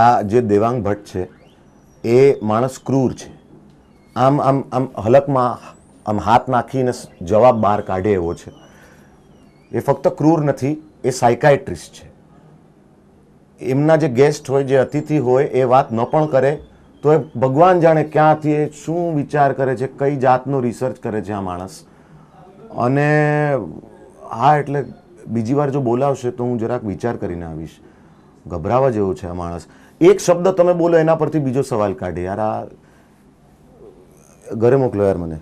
આ જે દેવાંગ ભટ્ટ છે એ માણસ ક્રૂર છે આમ આમ આમ હલકમાં આમ હાથ નાખીને જવાબ બહાર કાઢે એવો છે એ ફક્ત ક્રૂર નથી એ સાયકાઇટ્રિસ્ટ છે એમના જે ગેસ્ટ હોય જે અતિથિ હોય એ વાત ન પણ કરે તો એ ભગવાન જાણે ક્યાંથી એ શું વિચાર કરે છે કઈ જાતનું રિસર્ચ કરે છે આ માણસ અને હા એટલે બીજી વાર જો બોલાવશે તો હું જરાક વિચાર કરીને આવીશ ગભરાવા જેવું છે આ માણસ એક શબ્દ તમે બોલો એના પરથી બીજો સવાલ કાઢે યાર આ ઘરે મોકલો યાર મને